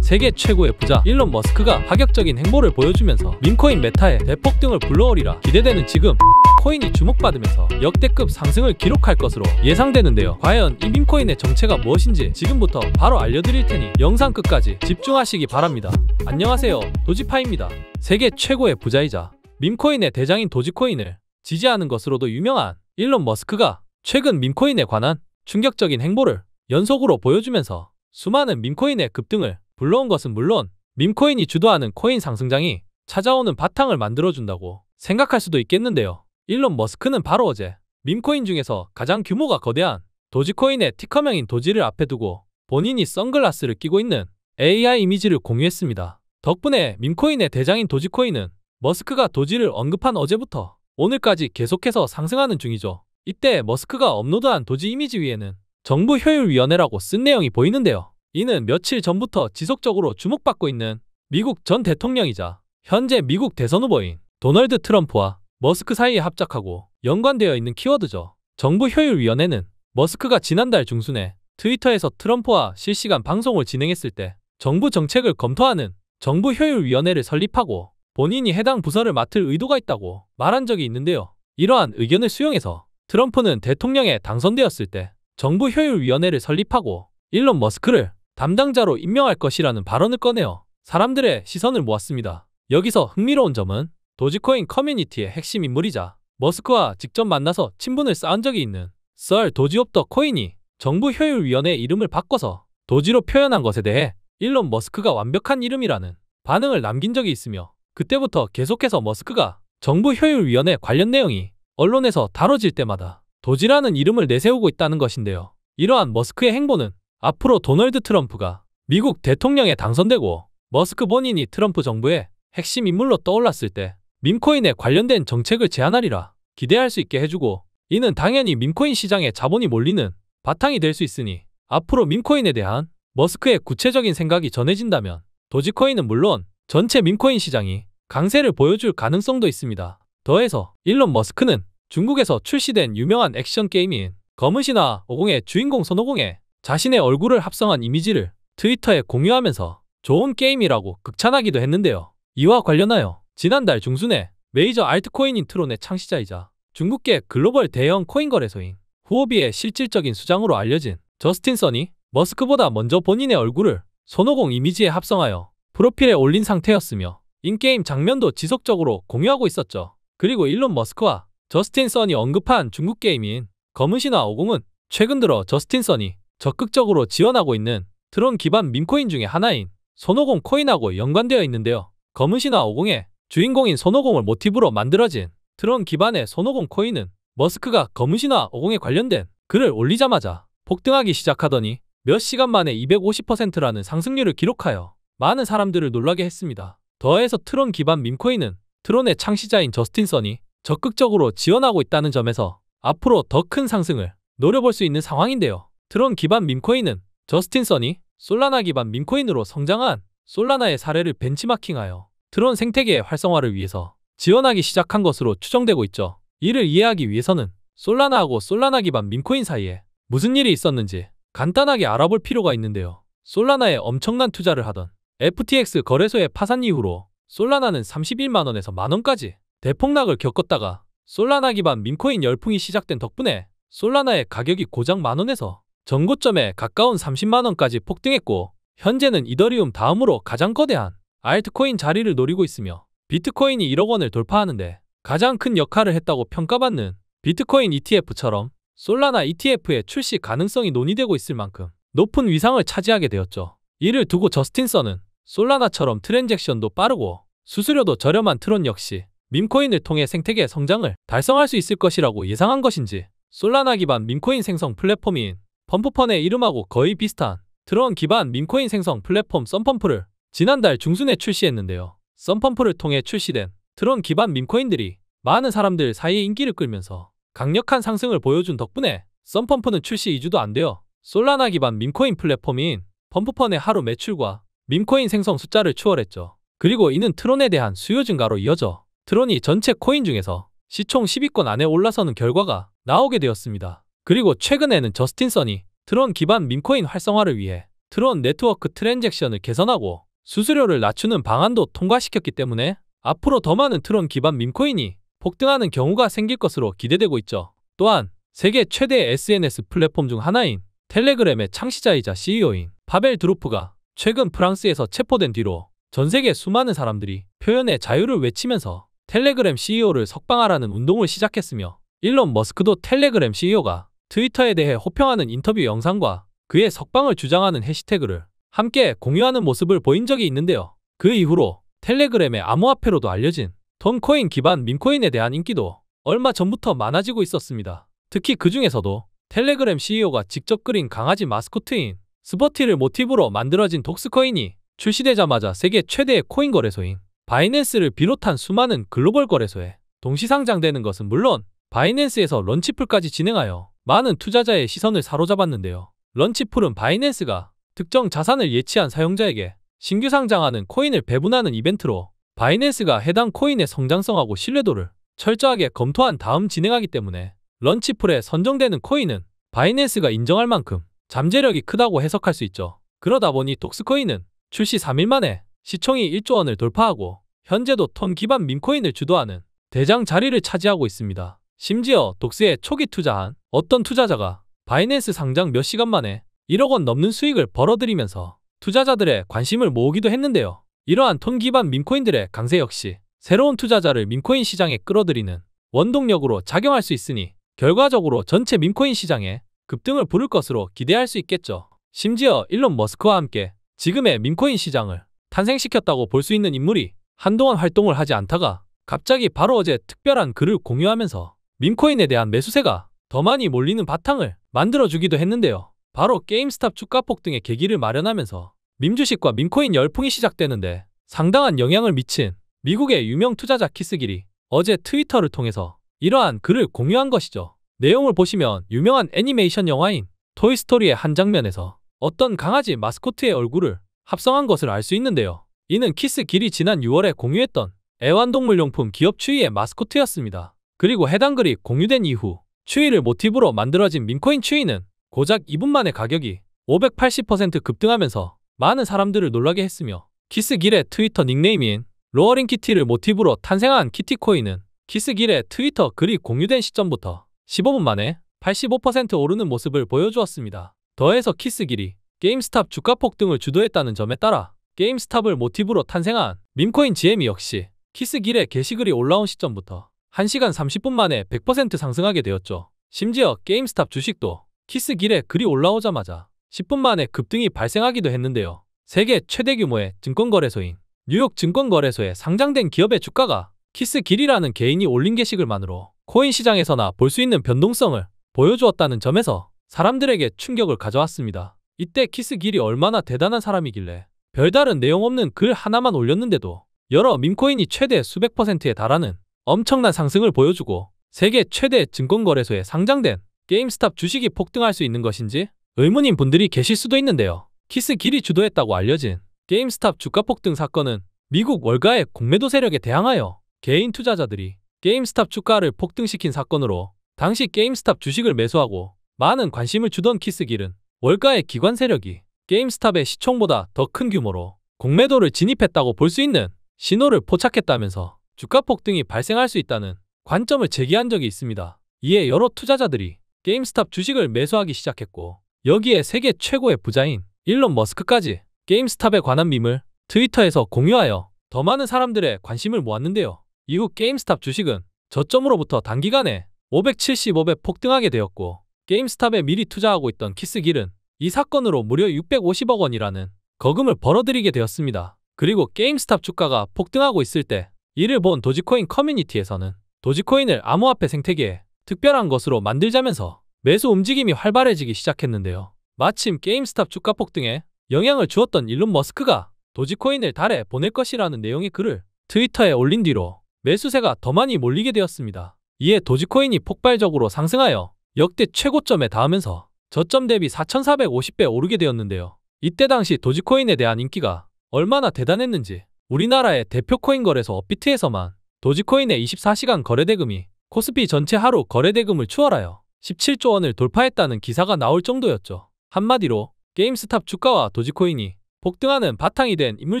세계 최고의 부자 일론 머스크가 파격적인 행보를 보여주면서 민코인 메타의 대폭등을 불러오리라 기대되는 지금 코인이 주목받으면서 역대급 상승을 기록할 것으로 예상되는데요. 과연 이 밈코인의 정체가 무엇인지 지금부터 바로 알려드릴 테니 영상 끝까지 집중하시기 바랍니다. 안녕하세요. 도지파입니다. 세계 최고의 부자이자 밈코인의 대장인 도지코인을 지지하는 것으로도 유명한 일론 머스크가 최근 밈코인에 관한 충격적인 행보를 연속으로 보여주면서 수많은 밈코인의 급등을 불러온 것은 물론 밈코인이 주도하는 코인 상승장이 찾아오는 바탕을 만들어준다고 생각할 수도 있겠는데요. 일론 머스크는 바로 어제 밈코인 중에서 가장 규모가 거대한 도지코인의 티커명인 도지를 앞에 두고 본인이 선글라스를 끼고 있는 AI 이미지를 공유했습니다. 덕분에 밈코인의 대장인 도지코인은 머스크가 도지를 언급한 어제부터 오늘까지 계속해서 상승하는 중이죠. 이때 머스크가 업로드한 도지 이미지 위에는 정부효율위원회라고 쓴 내용이 보이는데요. 이는 며칠 전부터 지속적으로 주목받고 있는 미국 전 대통령이자 현재 미국 대선 후보인 도널드 트럼프와 머스크 사이에 합작하고 연관되어 있는 키워드죠. 정부 효율위원회는 머스크가 지난달 중순에 트위터에서 트럼프와 실시간 방송을 진행했을 때 정부 정책을 검토하는 정부 효율위원회를 설립하고 본인이 해당 부서를 맡을 의도가 있다고 말한 적이 있는데요. 이러한 의견을 수용해서 트럼프는 대통령에 당선되었을 때 정부 효율위원회를 설립하고 일론 머스크를 담당자로 임명할 것이라는 발언을 꺼내어 사람들의 시선을 모았습니다. 여기서 흥미로운 점은 도지코인 커뮤니티의 핵심 인물이자 머스크와 직접 만나서 친분을 쌓은 적이 있는 썰 도지옵더 코인이 정부 효율위원회 이름을 바꿔서 도지로 표현한 것에 대해 일론 머스크가 완벽한 이름이라는 반응을 남긴 적이 있으며 그때부터 계속해서 머스크가 정부 효율위원회 관련 내용이 언론에서 다뤄질 때마다 도지라는 이름을 내세우고 있다는 것인데요. 이러한 머스크의 행보는 앞으로 도널드 트럼프가 미국 대통령에 당선되고 머스크 본인이 트럼프 정부의 핵심 인물로 떠올랐을 때 민코인에 관련된 정책을 제안하리라 기대할 수 있게 해주고 이는 당연히 민코인 시장에 자본이 몰리는 바탕이 될 수 있으니 앞으로 민코인에 대한 머스크의 구체적인 생각이 전해진다면 도지코인은 물론 전체 민코인 시장이 강세를 보여줄 가능성도 있습니다. 더해서 일론 머스크는 중국에서 출시된 유명한 액션 게임인 검은신화 50의 주인공 손오공에 자신의 얼굴을 합성한 이미지를 트위터에 공유하면서 좋은 게임이라고 극찬하기도 했는데요. 이와 관련하여 지난달 중순에 메이저 알트코인인 트론의 창시자이자 중국계 글로벌 대형 코인 거래소인 후오비의 실질적인 수장으로 알려진 저스틴 써니 머스크보다 먼저 본인의 얼굴을 손오공 이미지에 합성하여 프로필에 올린 상태였으며 인게임 장면도 지속적으로 공유하고 있었죠. 그리고 일론 머스크와 저스틴 써니 언급한 중국 게임인 검은 신화 50은 최근 들어 저스틴 써니 적극적으로 지원하고 있는 트론 기반 민코인 중의 하나인 손오공 코인하고 연관되어 있는데요. 검은 신화 5공의 주인공인 손오공을 모티브로 만들어진 트론 기반의 손오공 코인은 머스크가 검은 신화 5공에 관련된 글을 올리자마자 폭등하기 시작하더니 몇 시간 만에 250%라는 상승률을 기록하여 많은 사람들을 놀라게 했습니다. 더해서 트론 기반 민코인은 트론의 창시자인 저스틴 선이 적극적으로 지원하고 있다는 점에서 앞으로 더 큰 상승을 노려볼 수 있는 상황인데요. 트론 기반 밈코인은 저스틴 선이 솔라나 기반 밈코인으로 성장한 솔라나의 사례를 벤치마킹하여 트론 생태계의 활성화를 위해서 지원하기 시작한 것으로 추정되고 있죠. 이를 이해하기 위해서는 솔라나하고 솔라나 기반 밈코인 사이에 무슨 일이 있었는지 간단하게 알아볼 필요가 있는데요. 솔라나에 엄청난 투자를 하던 FTX 거래소의 파산 이후로 솔라나는 31만원에서 만원까지 대폭락을 겪었다가 솔라나 기반 민코인 열풍이 시작된 덕분에 솔라나의 가격이 고작 만원에서 전고점에 가까운 30만원까지 폭등했고 현재는 이더리움 다음으로 가장 거대한 알트코인 자리를 노리고 있으며 비트코인이 1억 원을 돌파하는데 가장 큰 역할을 했다고 평가받는 비트코인 ETF처럼 솔라나 ETF의 출시 가능성이 논의되고 있을 만큼 높은 위상을 차지하게 되었죠. 이를 두고 저스틴서는 솔라나처럼 트랜잭션도 빠르고 수수료도 저렴한 트론 역시 민코인을 통해 생태계 성장을 달성할 수 있을 것이라고 예상한 것인지 솔라나 기반 민코인 생성 플랫폼인 펌프펀의 이름하고 거의 비슷한 드론 기반 민코인 생성 플랫폼 썬펌프를 지난달 중순에 출시했는데요. 썬펌프를 통해 출시된 드론 기반 민코인들이 많은 사람들 사이에 인기를 끌면서 강력한 상승을 보여준 덕분에 썬펌프는 출시 2주도 안 되어 솔라나 기반 민코인 플랫폼인 펌프펀의 하루 매출과 민코인 생성 숫자를 추월했죠. 그리고 이는 트론에 대한 수요 증가로 이어져 트론이 전체 코인 중에서 시총 10위권 안에 올라서는 결과가 나오게 되었습니다. 그리고 최근에는 저스틴 선이 트론 기반 민코인 활성화를 위해 트론 네트워크 트랜잭션을 개선하고 수수료를 낮추는 방안도 통과시켰기 때문에 앞으로 더 많은 트론 기반 민코인이 폭등하는 경우가 생길 것으로 기대되고 있죠. 또한 세계 최대 SNS 플랫폼 중 하나인 텔레그램의 창시자이자 CEO인 파벨 드루프가 최근 프랑스에서 체포된 뒤로 전 세계 수많은 사람들이 표현의 자유를 외치면서 텔레그램 CEO를 석방하라는 운동을 시작했으며 일론 머스크도 텔레그램 CEO가 트위터에 대해 호평하는 인터뷰 영상과 그의 석방을 주장하는 해시태그를 함께 공유하는 모습을 보인 적이 있는데요. 그 이후로 텔레그램의 암호화폐로도 알려진 톤코인 기반 민코인에 대한 인기도 얼마 전부터 많아지고 있었습니다. 특히 그 중에서도 텔레그램 CEO가 직접 그린 강아지 마스코트인 스퍼티를 모티브로 만들어진 독스코인이 출시되자마자 세계 최대의 코인 거래소인 바이낸스를 비롯한 수많은 글로벌 거래소에 동시 상장되는 것은 물론 바이낸스에서 런치풀까지 진행하여 많은 투자자의 시선을 사로잡았는데요. 런치풀은 바이낸스가 특정 자산을 예치한 사용자에게 신규 상장하는 코인을 배분하는 이벤트로 바이낸스가 해당 코인의 성장성하고 신뢰도를 철저하게 검토한 다음 진행하기 때문에 런치풀에 선정되는 코인은 바이낸스가 인정할 만큼 잠재력이 크다고 해석할 수 있죠. 그러다 보니 독스코인은 출시 3일 만에 시총이 1조 원을 돌파하고 현재도 톤 기반 민코인을 주도하는 대장 자리를 차지하고 있습니다. 심지어 독스에 초기 투자한 어떤 투자자가 바이낸스 상장 몇 시간 만에 1억 원 넘는 수익을 벌어들이면서 투자자들의 관심을 모으기도 했는데요. 이러한 톤 기반 민코인들의 강세 역시 새로운 투자자를 민코인 시장에 끌어들이는 원동력으로 작용할 수 있으니 결과적으로 전체 민코인 시장에 급등을 부를 것으로 기대할 수 있겠죠. 심지어 일론 머스크와 함께 지금의 민코인 시장을 탄생시켰다고 볼 수 있는 인물이 한동안 활동을 하지 않다가 갑자기 바로 어제 특별한 글을 공유하면서 민코인에 대한 매수세가 더 많이 몰리는 바탕을 만들어주기도 했는데요. 바로 게임스탑 주가 폭등의 계기를 마련하면서 민주식과 민코인 열풍이 시작되는데 상당한 영향을 미친 미국의 유명 투자자 키스길이 어제 트위터를 통해서 이러한 글을 공유한 것이죠. 내용을 보시면 유명한 애니메이션 영화인 토이스토리의 한 장면에서 어떤 강아지 마스코트의 얼굴을 합성한 것을 알 수 있는데요. 이는 키스길이 지난 6월에 공유했던 애완동물용품 기업 추위의 마스코트였습니다. 그리고 해당 글이 공유된 이후 추위를 모티브로 만들어진 민코인 추위는 고작 2분 만에 가격이 580% 급등하면서 많은 사람들을 놀라게 했으며 키스길의 트위터 닉네임인 로어링 키티를 모티브로 탄생한 키티코인은 키스길의 트위터 글이 공유된 시점부터 15분 만에 85% 오르는 모습을 보여주었습니다. 더해서 키스길이 게임스탑 주가 폭등을 주도했다는 점에 따라 게임스탑을 모티브로 탄생한 민코인 g m 역시 키스길의 게시글이 올라온 시점부터 1시간 30분 만에 100% 상승하게 되었죠. 심지어 게임스탑 주식도 키스 길에 글이 올라오자마자 10분 만에 급등이 발생하기도 했는데요. 세계 최대 규모의 증권거래소인 뉴욕 증권거래소에 상장된 기업의 주가가 키스 길이라는 개인이 올린 게시글만으로 코인 시장에서나 볼 수 있는 변동성을 보여주었다는 점에서 사람들에게 충격을 가져왔습니다. 이때 키스 길이 얼마나 대단한 사람이길래 별다른 내용 없는 글 하나만 올렸는데도 여러 민코인이 최대 수백 퍼센트에 달하는 엄청난 상승을 보여주고 세계 최대 증권거래소에 상장된 게임스탑 주식이 폭등할 수 있는 것인지 의문인 분들이 계실 수도 있는데요. 키스 길이 주도했다고 알려진 게임스탑 주가 폭등 사건은 미국 월가의 공매도 세력에 대항하여 개인 투자자들이 게임스탑 주가를 폭등시킨 사건으로 당시 게임스탑 주식을 매수하고 많은 관심을 주던 키스길은 월가의 기관 세력이 게임스탑의 시총보다 더 큰 규모로 공매도를 진입했다고 볼 수 있는 신호를 포착했다면서 주가 폭등이 발생할 수 있다는 관점을 제기한 적이 있습니다. 이에 여러 투자자들이 게임스탑 주식을 매수하기 시작했고 여기에 세계 최고의 부자인 일론 머스크까지 게임스탑에 관한 밈을 트위터에서 공유하여 더 많은 사람들의 관심을 모았는데요. 이후 게임스탑 주식은 저점으로부터 단기간에 575배 폭등하게 되었고 게임스탑에 미리 투자하고 있던 키스길은 이 사건으로 무려 650억 원이라는 거금을 벌어들이게 되었습니다. 그리고 게임스탑 주가가 폭등하고 있을 때 이를 본 도지코인 커뮤니티에서는 도지코인을 암호화폐 생태계에 특별한 것으로 만들자면서 매수 움직임이 활발해지기 시작했는데요. 마침 게임스탑 주가 폭등에 영향을 주었던 일론 머스크가 도지코인을 달에 보낼 것이라는 내용의 글을 트위터에 올린 뒤로 매수세가 더 많이 몰리게 되었습니다. 이에 도지코인이 폭발적으로 상승하여 역대 최고점에 닿으면서 저점 대비 4,450배 오르게 되었는데요. 이때 당시 도지코인에 대한 인기가 얼마나 대단했는지 우리나라의 대표 코인 거래소 업비트에서만 도지코인의 24시간 거래대금이 코스피 전체 하루 거래대금을 추월하여 17조 원을 돌파했다는 기사가 나올 정도였죠. 한마디로 게임스탑 주가와 도지코인이 폭등하는 바탕이 된 인물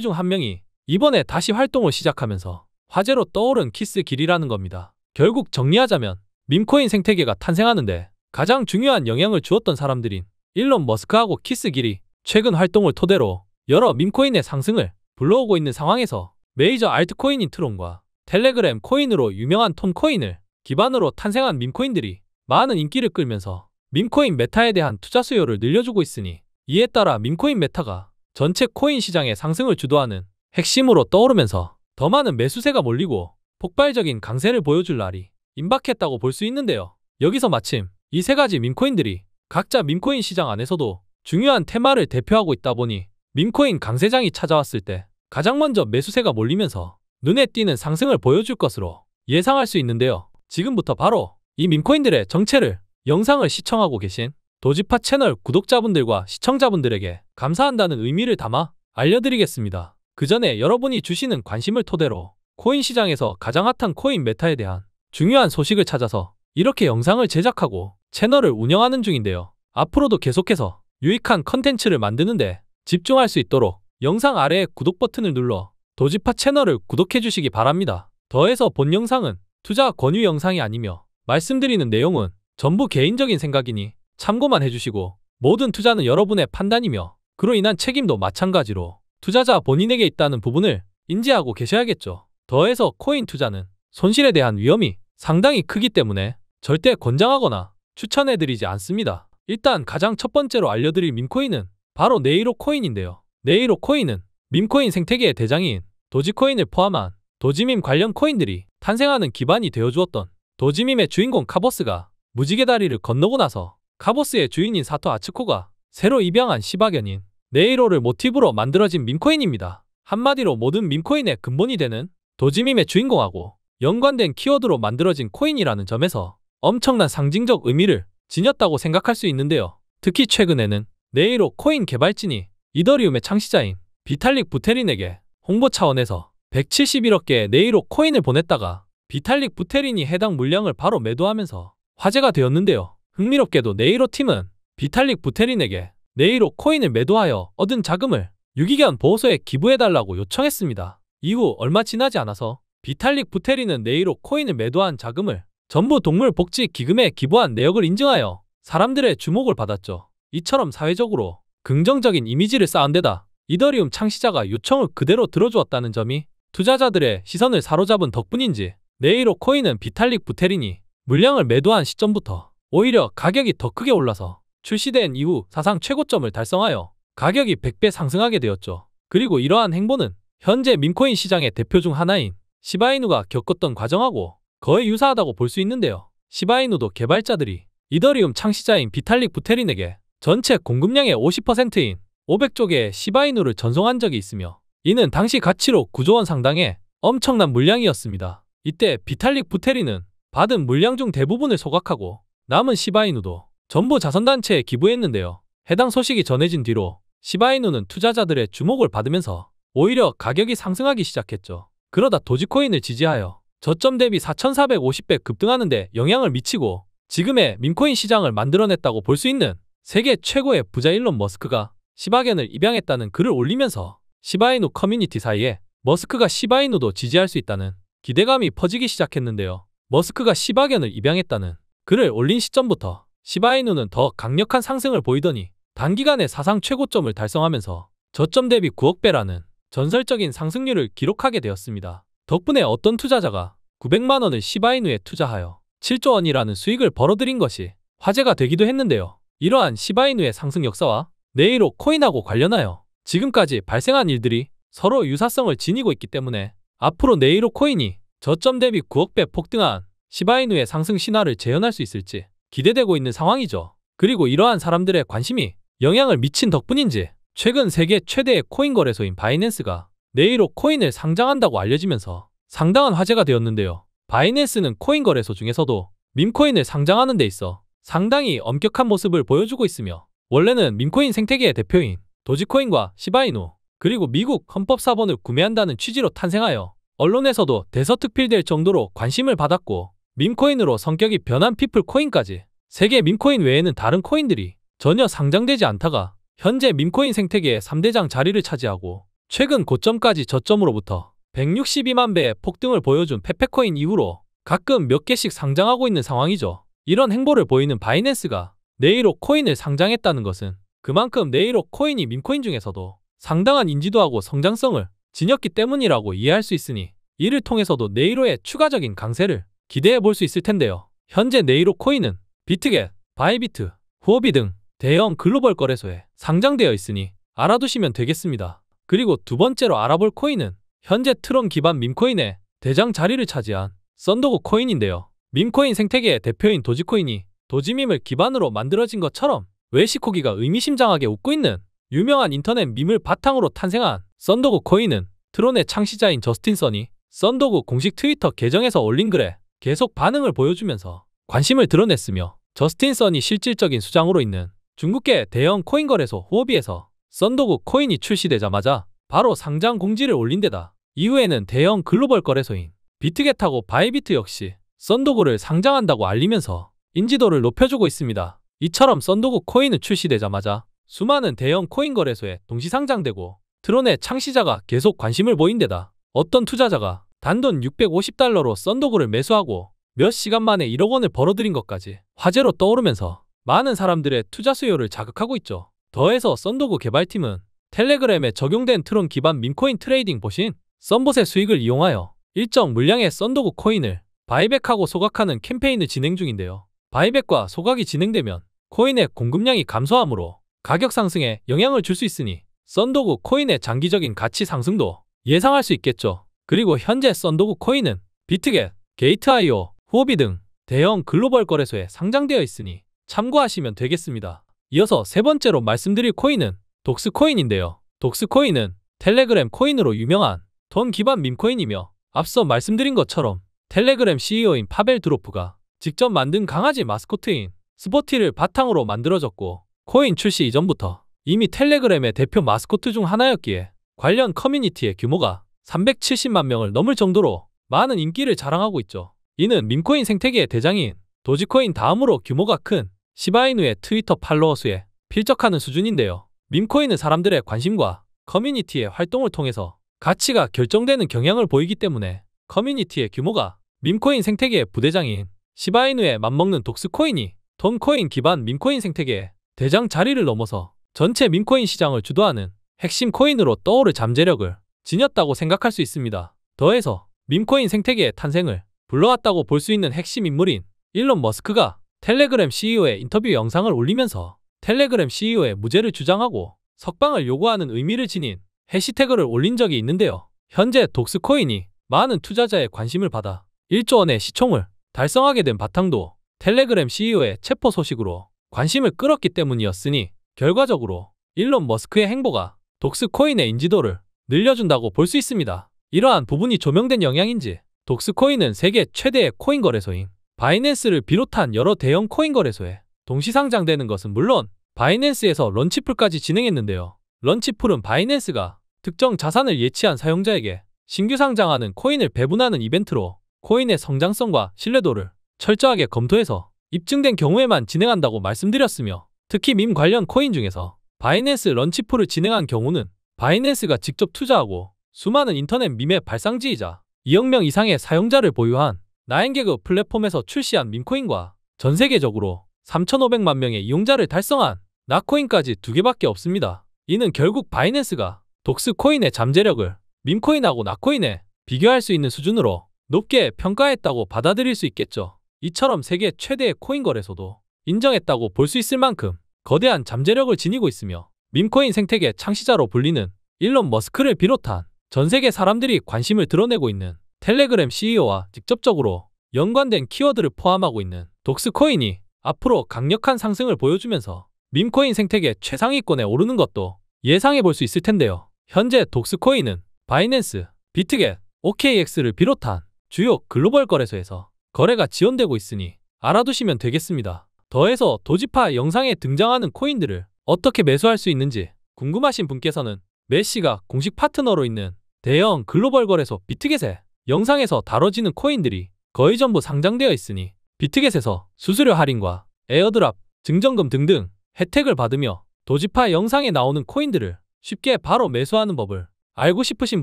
중 한 명이 이번에 다시 활동을 시작하면서 화제로 떠오른 키스 길이라는 겁니다. 결국 정리하자면 밈코인 생태계가 탄생하는데 가장 중요한 영향을 주었던 사람들인 일론 머스크하고 키스 길이 최근 활동을 토대로 여러 밈코인의 상승을 불러오고 있는 상황에서 메이저 알트코인인 트론과 텔레그램 코인으로 유명한 톰코인을 기반으로 탄생한 밈코인들이 많은 인기를 끌면서 밈코인 메타에 대한 투자 수요를 늘려주고 있으니 이에 따라 밈코인 메타가 전체 코인 시장의 상승을 주도하는 핵심으로 떠오르면서 더 많은 매수세가 몰리고 폭발적인 강세를 보여줄 날이 임박했다고 볼 수 있는데요. 여기서 마침 이 세 가지 밈코인들이 각자 밈코인 시장 안에서도 중요한 테마를 대표하고 있다 보니 민코인 강세장이 찾아왔을 때 가장 먼저 매수세가 몰리면서 눈에 띄는 상승을 보여줄 것으로 예상할 수 있는데요. 지금부터 바로 이 민코인들의 정체를 영상을 시청하고 계신 도지파 채널 구독자분들과 시청자분들에게 감사한다는 의미를 담아 알려드리겠습니다. 그 전에 여러분이 주시는 관심을 토대로 코인 시장에서 가장 핫한 코인 메타에 대한 중요한 소식을 찾아서 이렇게 영상을 제작하고 채널을 운영하는 중인데요. 앞으로도 계속해서 유익한 컨텐츠를 만드는데 집중할 수 있도록 영상 아래에 구독 버튼을 눌러 도지파 채널을 구독해 주시기 바랍니다. 더해서 본 영상은 투자 권유 영상이 아니며 말씀드리는 내용은 전부 개인적인 생각이니 참고만 해주시고 모든 투자는 여러분의 판단이며 그로 인한 책임도 마찬가지로 투자자 본인에게 있다는 부분을 인지하고 계셔야겠죠. 더해서 코인 투자는 손실에 대한 위험이 상당히 크기 때문에 절대 권장하거나 추천해드리지 않습니다. 일단 가장 첫 번째로 알려드릴 민코인은 바로 네이로 코인인데요. 네이로 코인은 밈코인 생태계의 대장인 도지코인을 포함한 도지밈 관련 코인들이 탄생하는 기반이 되어주었던 도지밈의 주인공 카보스가 무지개 다리를 건너고 나서 카보스의 주인인 사토 아츠코가 새로 입양한 시바견인 네이로를 모티브로 만들어진 밈코인입니다. 한마디로 모든 밈코인의 근본이 되는 도지밈의 주인공하고 연관된 키워드로 만들어진 코인이라는 점에서 엄청난 상징적 의미를 지녔다고 생각할 수 있는데요. 특히 최근에는 네이로 코인 개발진이 이더리움의 창시자인 비탈릭 부테린에게 홍보 차원에서 171억 개의 네이로 코인을 보냈다가 비탈릭 부테린이 해당 물량을 바로 매도하면서 화제가 되었는데요. 흥미롭게도 네이로 팀은 비탈릭 부테린에게 네이로 코인을 매도하여 얻은 자금을 유기견 보호소에 기부해달라고 요청했습니다. 이후 얼마 지나지 않아서 비탈릭 부테린은 네이로 코인을 매도한 자금을 전부 동물복지기금에 기부한 내역을 인증하여 사람들의 주목을 받았죠. 이처럼 사회적으로 긍정적인 이미지를 쌓은 데다 이더리움 창시자가 요청을 그대로 들어주었다는 점이 투자자들의 시선을 사로잡은 덕분인지 네이로 코인은 비탈릭 부테린이 물량을 매도한 시점부터 오히려 가격이 더 크게 올라서 출시된 이후 사상 최고점을 달성하여 가격이 100배 상승하게 되었죠. 그리고 이러한 행보는 현재 민코인 시장의 대표 중 하나인 시바이누가 겪었던 과정하고 거의 유사하다고 볼 수 있는데요. 시바이누도 개발자들이 이더리움 창시자인 비탈릭 부테린에게 전체 공급량의 50%인 500쪽의 시바이누를 전송한 적이 있으며 이는 당시 가치로 9조원 상당의 엄청난 물량이었습니다. 이때 비탈릭 부테리는 받은 물량 중 대부분을 소각하고 남은 시바이누도 전부 자선단체에 기부했는데요. 해당 소식이 전해진 뒤로 시바이누는 투자자들의 주목을 받으면서 오히려 가격이 상승하기 시작했죠. 그러다 도지코인을 지지하여 저점 대비 4,450배 급등하는데 영향을 미치고 지금의 민코인 시장을 만들어냈다고 볼 수 있는 세계 최고의 부자 일론 머스크가 시바견을 입양했다는 글을 올리면서 시바이누 커뮤니티 사이에 머스크가 시바이누도 지지할 수 있다는 기대감이 퍼지기 시작했는데요. 머스크가 시바견을 입양했다는 글을 올린 시점부터 시바이누는 더 강력한 상승을 보이더니 단기간에 사상 최고점을 달성하면서 저점 대비 9억 배라는 전설적인 상승률을 기록하게 되었습니다. 덕분에 어떤 투자자가 900만 원을 시바이누에 투자하여 7조 원이라는 수익을 벌어들인 것이 화제가 되기도 했는데요. 이러한 시바이누의 상승 역사와 네이로 코인하고 관련하여 지금까지 발생한 일들이 서로 유사성을 지니고 있기 때문에 앞으로 네이로 코인이 저점 대비 9억배 폭등한 시바이누의 상승 신화를 재현할 수 있을지 기대되고 있는 상황이죠. 그리고 이러한 사람들의 관심이 영향을 미친 덕분인지 최근 세계 최대의 코인 거래소인 바이낸스가 네이로 코인을 상장한다고 알려지면서 상당한 화제가 되었는데요. 바이낸스는 코인 거래소 중에서도 민코인을 상장하는 데 있어 상당히 엄격한 모습을 보여주고 있으며 원래는 민코인 생태계의 대표인 도지코인과 시바이노 그리고 미국 헌법 사본을 구매한다는 취지로 탄생하여 언론에서도 대서특필될 정도로 관심을 받았고 민코인으로 성격이 변한 피플 코인까지 세계 민코인 외에는 다른 코인들이 전혀 상장되지 않다가 현재 민코인 생태계의 3대장 자리를 차지하고 최근 고점까지 저점으로부터 162만 배의 폭등을 보여준 페페코인 이후로 가끔 몇 개씩 상장하고 있는 상황이죠. 이런 행보를 보이는 바이낸스가 네이로 코인을 상장했다는 것은 그만큼 네이로 코인이 민코인 중에서도 상당한 인지도 하고 성장성을 지녔기 때문이라고 이해할 수 있으니 이를 통해서도 네이로의 추가적인 강세를 기대해 볼 수 있을 텐데요. 현재 네이로 코인은 비트겟, 바이비트, 후오비 등 대형 글로벌 거래소에 상장되어 있으니 알아두시면 되겠습니다. 그리고 두 번째로 알아볼 코인은 현재 트론 기반 민코인의 대장 자리를 차지한 썬더고 코인인데요. 밈코인 생태계의 대표인 도지코인이 도지밈을 기반으로 만들어진 것처럼 외식호기가 의미심장하게 웃고 있는 유명한 인터넷 밈을 바탕으로 탄생한 썬더고 코인은 트론의 창시자인 저스틴 선이 썬더고 공식 트위터 계정에서 올린 글에 계속 반응을 보여주면서 관심을 드러냈으며 저스틴 선이 실질적인 수장으로 있는 중국계 대형 코인 거래소 호비에서 썬더고 코인이 출시되자마자 바로 상장 공지를 올린 데다 이후에는 대형 글로벌 거래소인 비트겟하고 바이비트 역시 썬도그를 상장한다고 알리면서 인지도를 높여주고 있습니다. 이처럼 썬도그 코인은 출시되자마자 수많은 대형 코인 거래소에 동시 상장되고 트론의 창시자가 계속 관심을 보인 데다 어떤 투자자가 단돈 650달러로 썬도그를 매수하고 몇 시간 만에 1억 원을 벌어들인 것까지 화제로 떠오르면서 많은 사람들의 투자 수요를 자극하고 있죠. 더해서 썬도그 개발팀은 텔레그램에 적용된 트론 기반 민코인 트레이딩 보신 썬봇의 수익을 이용하여 일정 물량의 썬도그 코인을 바이백하고 소각하는 캠페인을 진행 중인데요. 바이백과 소각이 진행되면 코인의 공급량이 감소하므로 가격 상승에 영향을 줄 수 있으니 썬도구 코인의 장기적인 가치 상승도 예상할 수 있겠죠. 그리고 현재 썬도구 코인은 비트겟, 게이트아이오, 후 호비 등 대형 글로벌 거래소에 상장되어 있으니 참고하시면 되겠습니다. 이어서 세 번째로 말씀드릴 코인은 독스코인인데요. 독스코인은 텔레그램 코인으로 유명한 돈 기반 밈코인이며 앞서 말씀드린 것처럼 텔레그램 CEO인 파벨 드로프가 직접 만든 강아지 마스코트인 스포티를 바탕으로 만들어졌고 코인 출시 이전부터 이미 텔레그램의 대표 마스코트 중 하나였기에 관련 커뮤니티의 규모가 370만 명을 넘을 정도로 많은 인기를 자랑하고 있죠. 이는 민코인 생태계의 대장인 도지코인 다음으로 규모가 큰 시바이누의 트위터 팔로워 수에 필적하는 수준인데요. 민코인은 사람들의 관심과 커뮤니티의 활동을 통해서 가치가 결정되는 경향을 보이기 때문에 커뮤니티의 규모가 밈코인 생태계 부대장인 시바이누에 맞먹는 독스코인이 돈코인 기반 밈코인 생태계의 대장 자리를 넘어서 전체 밈코인 시장을 주도하는 핵심 코인으로 떠오를 잠재력을 지녔다고 생각할 수 있습니다. 더해서 밈코인 생태계의 탄생을 불러왔다고 볼 수 있는 핵심 인물인 일론 머스크가 텔레그램 CEO의 인터뷰 영상을 올리면서 텔레그램 CEO의 무죄를 주장하고 석방을 요구하는 의미를 지닌 해시태그를 올린 적이 있는데요. 현재 독스코인이 많은 투자자의 관심을 받아 1조 원의 시총을 달성하게 된 바탕도 텔레그램 CEO의 체포 소식으로 관심을 끌었기 때문이었으니 결과적으로 일론 머스크의 행보가 독스코인의 인지도를 늘려준다고 볼 수 있습니다. 이러한 부분이 조명된 영향인지 독스코인은 세계 최대의 코인 거래소인 바이낸스를 비롯한 여러 대형 코인 거래소에 동시 상장되는 것은 물론 바이낸스에서 런치풀까지 진행했는데요. 런치풀은 바이낸스가 특정 자산을 예치한 사용자에게 신규 상장하는 코인을 배분하는 이벤트로 코인의 성장성과 신뢰도를 철저하게 검토해서 입증된 경우에만 진행한다고 말씀드렸으며 특히 민 관련 코인 중에서 바이낸스 런치풀을 진행한 경우는 바이낸스가 직접 투자하고 수많은 인터넷 밈의 발상지이자 2억 명 이상의 사용자를 보유한 나인개그 플랫폼에서 출시한 민코인과 전 세계적으로 3,500만 명의 이용자를 달성한 나코인까지 두 개밖에 없습니다. 이는 결국 바이낸스가 독스코인의 잠재력을 민코인하고 나코인에 비교할 수 있는 수준으로 높게 평가했다고 받아들일 수 있겠죠. 이처럼 세계 최대의 코인 거래소도 인정했다고 볼 수 있을 만큼 거대한 잠재력을 지니고 있으며 민코인 생태계 창시자로 불리는 일론 머스크를 비롯한 전 세계 사람들이 관심을 드러내고 있는 텔레그램 CEO와 직접적으로 연관된 키워드를 포함하고 있는 독스코인이 앞으로 강력한 상승을 보여주면서 민코인 생태계 최상위권에 오르는 것도 예상해 볼 수 있을 텐데요. 현재 독스코인은 바이낸스, 비트겟, OKX를 비롯한 주요 글로벌 거래소에서 거래가 지원되고 있으니 알아두시면 되겠습니다. 더해서 도지파 영상에 등장하는 코인들을 어떻게 매수할 수 있는지 궁금하신 분께서는 메시가 공식 파트너로 있는 대형 글로벌 거래소 비트겟에 영상에서 다뤄지는 코인들이 거의 전부 상장되어 있으니 비트겟에서 수수료 할인과 에어드랍, 증정금 등등 혜택을 받으며 도지파 영상에 나오는 코인들을 쉽게 바로 매수하는 법을 알고 싶으신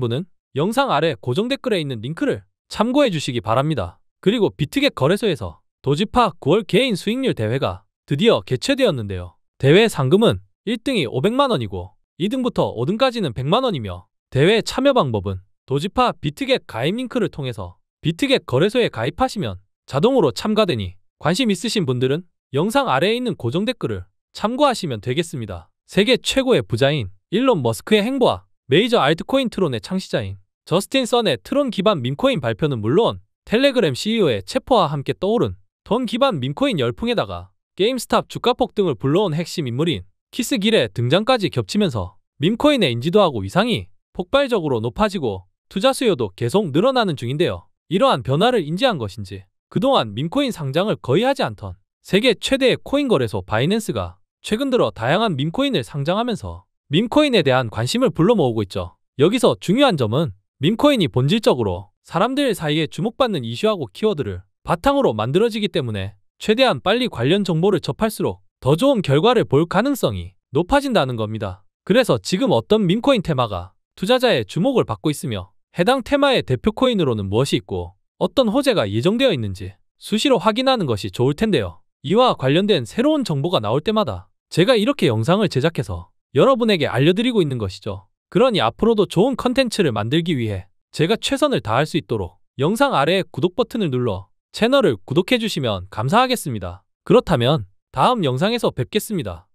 분은 영상 아래 고정 댓글에 있는 링크를 참고해 주시기 바랍니다. 그리고 비트겟 거래소에서 도지파 9월 개인 수익률 대회가 드디어 개최되었는데요. 대회 상금은 1등이 500만원이고 2등부터 5등까지는 100만원이며 대회 참여 방법은 도지파 비트겟 가입 링크를 통해서 비트겟 거래소에 가입하시면 자동으로 참가되니 관심 있으신 분들은 영상 아래에 있는 고정 댓글을 참고하시면 되겠습니다. 세계 최고의 부자인 일론 머스크의 행보와 메이저 알트코인 트론의 창시자인 저스틴 선의 트론 기반 민코인 발표는 물론 텔레그램 CEO의 체포와 함께 떠오른 돈 기반 민코인 열풍에다가 게임스탑 주가 폭등을 불러온 핵심 인물인 키스 길의 등장까지 겹치면서 민코인의 인지도하고 위상이 폭발적으로 높아지고 투자 수요도 계속 늘어나는 중인데요. 이러한 변화를 인지한 것인지 그동안 민코인 상장을 거의 하지 않던 세계 최대의 코인 거래소 바이낸스가 최근 들어 다양한 민코인을 상장하면서 민코인에 대한 관심을 불러모으고 있죠. 여기서 중요한 점은 민코인이 본질적으로 사람들 사이에 주목받는 이슈하고 키워드를 바탕으로 만들어지기 때문에 최대한 빨리 관련 정보를 접할수록 더 좋은 결과를 볼 가능성이 높아진다는 겁니다. 그래서 지금 어떤 민코인 테마가 투자자의 주목을 받고 있으며 해당 테마의 대표 코인으로는 무엇이 있고 어떤 호재가 예정되어 있는지 수시로 확인하는 것이 좋을 텐데요. 이와 관련된 새로운 정보가 나올 때마다 제가 이렇게 영상을 제작해서 여러분에게 알려드리고 있는 것이죠. 그러니 앞으로도 좋은 컨텐츠를 만들기 위해 제가 최선을 다할 수 있도록 영상 아래의 구독 버튼을 눌러 채널을 구독해주시면 감사하겠습니다. 그렇다면 다음 영상에서 뵙겠습니다.